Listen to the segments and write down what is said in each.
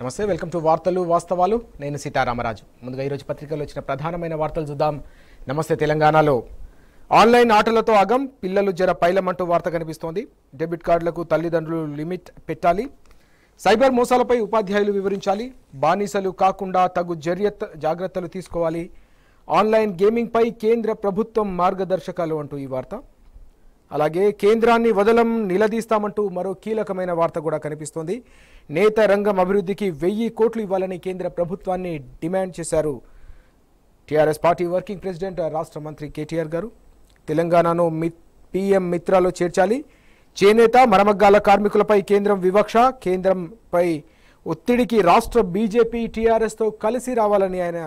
నమస్తే welcome to వార్తలు వాస్తవాలు నేను సీతారామరాజు ముందుగా ఈరోజు పత్రికలు వచ్చిన ప్రధానమైన వార్తలు చూద్దాం నమస్తే తెలంగాణలో ఆన్లైన్ ఆటలతో అగం పిల్లలు జర పైలమంటూ వార్త కనిపిస్తోంది డెబిట్ కార్డులకు తల్లిదండ్రులు లిమిట్ పెట్టాలి సైబర్ మోసాలపై ఉపాధ్యాయులు వివరించాలి బానిసలు కాకుండా తగు జర్యత జాగ్రత్తలు తీసుకోవాలి ఆన్లైన్ గేమింగ్పై కేంద్ర ప్రభుత్వం మార్గదర్శకాలు అంటూ ఈ వార్త అలాగే కేంద్రాన్ని వదలం నిలదీస్తామంటూ మరో కీలకమైన వార్త కూడా కనిపిస్తోంది నేత రంగం అభివృద్ధికి వెయ్యి కోట్లు ఇవ్వాలని కేంద్ర ప్రభుత్వాన్ని డిమాండ్ చేశారు టీఆర్ఎస్ పార్టీ వర్కింగ్ ప్రెసిడెంట్ రాష్ట్ర మంత్రి కేటీఆర్ గారు తెలంగాణను పిఎం మిత్రాలో చేర్చాలి చేనేత మరమగ్గాల కార్మికులపై కేంద్రం వివక్ష కేంద్రంపై ఒత్తిడికి రాష్ట్ర బీజేపీ టీఆర్ఎస్తో కలిసి రావాలని ఆయన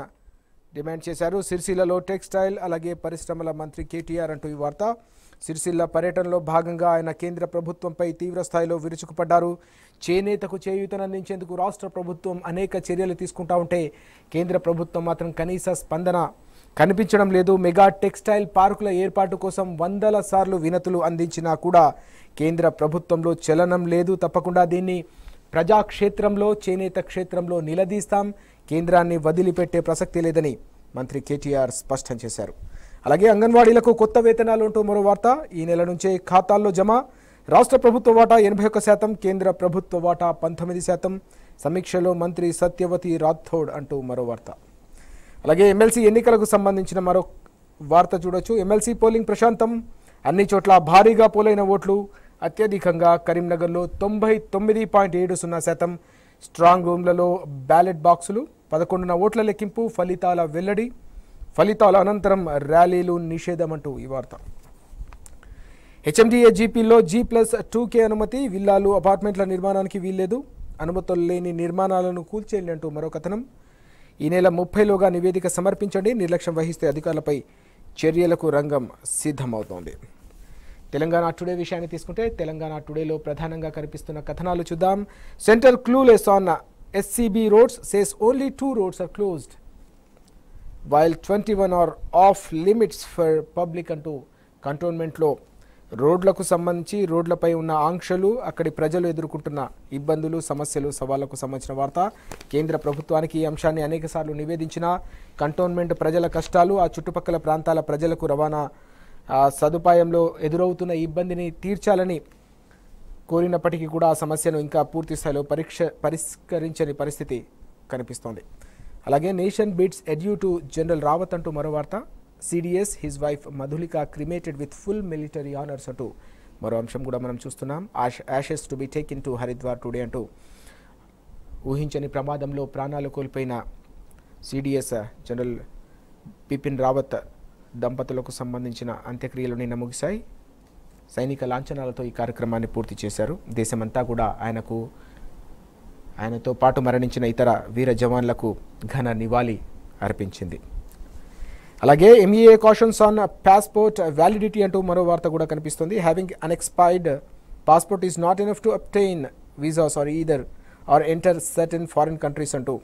డిమాండ్ చేశారు సిరిసిల్లలో టెక్స్టైల్ అలాగే పరిశ్రమల మంత్రి కేటీఆర్ అంటూ ఈ వార్త సిరిసిల్ల పర్యటనలో భాగంగా ఆయన కేంద్ర ప్రభుత్వంపై తీవ్రస్థాయిలో విరుచుకుపడ్డారు చేనేతకు చేయూతనందించేందుకు రాష్ట్ర ప్రభుత్వం అనేక చర్యలు తీసుకుంటా ఉంటే కేంద్ర ప్రభుత్వం మాత్రం కనీస స్పందన కనిపించడం లేదు మెగా టెక్స్టైల్ పార్కుల ఏర్పాటు కోసం వందల సార్లు వినతులు అందించినా కూడా కేంద్ర ప్రభుత్వంలో చలనం లేదు తప్పకుండా దీన్ని ప్రజాక్షేత్రంలో చేనేత క్షేత్రంలో నిలదీస్తాం కేంద్రాన్ని వదిలిపెట్టే ప్రసక్తి లేదని మంత్రి కేటీఆర్ స్పష్టం చేశారు అలాగే అంగన్వాడీలకు కొత్త వేతనాలు ఉంటూ మరో వార్త ఈ నెల నుంచే ఖాతాల్లో జమ రాష్ట్ర ప్రభుత్వ వాటా ఎనభై ఒక్క శాతం కేంద్ర ప్రభుత్వ వాటా పంతొమ్మిది శాతం సమీక్షలో మంత్రి సత్యవతి రాథోడ్ అంటూ మరో వార్త అలాగే ఎమ్మెల్సీ ఎన్నికలకు సంబంధించిన మరో వార్త చూడొచ్చు ఎమ్మెల్సీ పోలింగ్ ప్రశాంతం అన్ని చోట్ల భారీగా పోలైన ఓట్లు అత్యధికంగా కరీంనగర్లో తొంభై తొమ్మిది పాయింట్ ఏడు సున్నా శాతం స్ట్రాంగ్ రూమ్లలో బ్యాలెట్ బాక్సులు పదకొండున ఓట్ల లెక్కింపు ఫలితాల వెల్లడి ఫలితాల అనంతరం ర్యాలీలు నిషేధం అంటూ ఈ వార్త హెచ్ఎండిఏ జీపీలో జీ ప్లస్ టూకే అనుమతి విల్లాలు అపార్ట్మెంట్ల నిర్మాణానికి వీల్లేదు అనుమతులు లేని నిర్మాణాలను కూల్చేయండి అంటూ మరో కథనం ఈ నెల ముప్పైలోగా నివేదిక సమర్పించండి నిర్లక్ష్యం వహిస్తే అధికారులపై చర్యలకు రంగం సిద్ధమవుతోంది తెలంగాణ టుడే విషయాన్ని తీసుకుంటే తెలంగాణ టుడేలో ప్రధానంగా కనిపిస్తున్న కథనాలు చూద్దాం clue clueless on SCB roads says only two roads are closed while twenty one are off limits for public అంటూ కంటోన్మెంట్లో రోడ్లకు సంబంధించి రోడ్లపై ఉన్న ఆంక్షలు అక్కడి ప్రజలు ఎదుర్కొంటున్న ఇబ్బందులు సమస్యలు సవాళ్లకు సంబంధించిన వార్త కేంద్ర ప్రభుత్వానికి ఈ అంశాన్ని అనేకసార్లు నివేదించిన కంటోన్మెంట్ ప్రజల కష్టాలు ఆ చుట్టుపక్కల ప్రాంతాల ప్రజలకు రవాణా సదుపాయంలో ఎదురవుతున్న ఇబ్బందిని తీర్చాలని కోరినప్పటికీ కూడా ఆ సమస్యను ఇంకా పూర్తిస్థాయిలో పరీక్ష పరిష్కరించని పరిస్థితి కనిపిస్తోంది అలాగే nation bids adieu to general Rawat అంటూ మరో వార్త CDS his wife Madhulika cremated with full military honours అంటూ మరో అంశం కూడా మనం చూస్తున్నాం ash ashes to be take into Haridwar today అంటూ ఊహించని ప్రమాదంలో ప్రాణాలు కోల్పోయిన సిడిఎస్ జనరల్ బిపిన్ రావత్ దంపతులకు సంబంధించిన అంత్యక్రియలు నిన్న ముగిశాయి సైనిక లాంఛనాలతో ఈ కార్యక్రమాన్ని పూర్తి చేశారు దేశమంతా కూడా ఆయనకు ఆయనతో పాటు మరణించిన ఇతర వీర జవాన్లకు ఘన నివాళి అర్పించింది అలాగే MEA cautions on passport validity అంటూ మరో వార్త కూడా కనిపిస్తుంది having unexpired passport is not enough to obtain visas or either or enter certain foreign countries అంటూ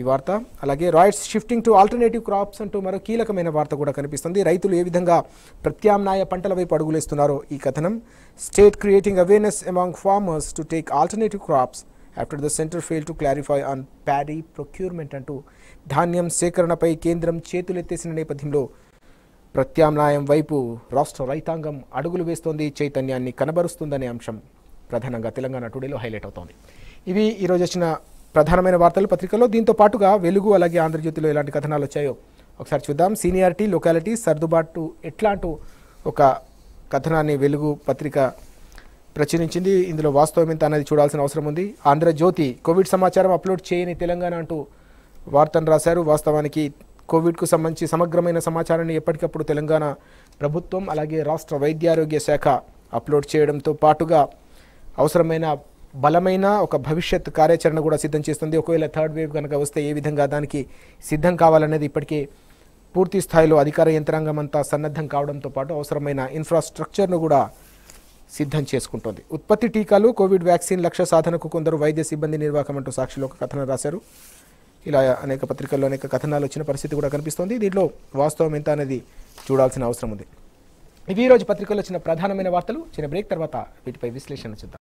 ఈ వార్త అలాగే ryots shifting to alternative crops అంటూ మరో కీలకమైన వార్త కూడా కనిపిస్తుంది రైతులు ఏ విధంగా ప్రత్యామ్నాయ పంటల వైపు అడుగులేస్తున్నారో ఈ కథనం state creating awareness among farmers to take alternative crops after the centre fail to clarify on paddy procurement అంటూ ధాన్యం సేకరణపై కేంద్రం చేతులెత్తేసిన నేపథ్యంలో ప్రత్యామ్నాయం వైపు రాష్ట్ర రైతాంగం అడుగులు వేస్తోంది చైతన్యాన్ని కనబరుస్తుందనే అంశం ప్రధానంగా తెలంగాణ టుడేలో హైలైట్ అవుతోంది ఇవి ఈరోజు వచ్చిన ప్రధానమైన వార్తలు పత్రికలో దీంతో పాటుగా వెలుగు అలాగే ఆంధ్రజ్యోతిలో ఎలాంటి కథనాలు వచ్చాయో ఒకసారి చూద్దాం సీనియారిటీ లొకాలిటీ సర్దుబాటు ఎట్లాంటి ఒక కథనాన్ని వెలుగు పత్రిక ప్రచురించింది ఇందులో వాస్తవం ఎంత అన్నది చూడాల్సిన అవసరం ఉంది ఆంధ్రజ్యోతి కోవిడ్ సమాచారం అప్లోడ్ చేయని తెలంగాణ అంటూ వార్తను రాశారు వాస్తవానికి కోవిడ్కు సంబంధించి సమగ్రమైన సమాచారాన్ని ఎప్పటికప్పుడు తెలంగాణ ప్రభుత్వం అలాగే రాష్ట్ర వైద్యారోగ్య శాఖ అప్లోడ్ చేయడంతో పాటుగా అవసరమైన బలమైన ఒక భవిష్యత్ కార్యాచరణ కూడా సిద్ధం చేస్తుంది ఒకవేళ థర్డ్ వేవ్ కనుక వస్తే ఏ విధంగా దానికి సిద్ధం కావాలనేది ఇప్పటికే పూర్తి స్థాయిలో అధికార యంత్రాంగం అంతా సన్నద్ధం కావడంతో పాటు అవసరమైన ఇన్ఫ్రాస్ట్రక్చర్ను కూడా సిద్ధం చేసుకుంటోంది ఉత్పత్తి టీకాలు కోవిడ్ వ్యాక్సిన్ లక్ష్య సాధనకు కొందరు వైద్య సిబ్బంది నిర్వాహకం అంటూ సాక్షిలో ఒక కథనం రాశారు ఇలా అనేక పత్రికల్లో అనేక కథనాలు వచ్చిన పరిస్థితి కూడా కనిపిస్తోంది దీంట్లో వాస్తవం ఎంత అనేది చూడాల్సిన అవసరం ఉంది ఇవి ఈరోజు పత్రికల్లో వచ్చిన ప్రధానమైన వార్తలు చిన్న బ్రేక్ తర్వాత వీటిపై విశ్లేషణ చూద్దాం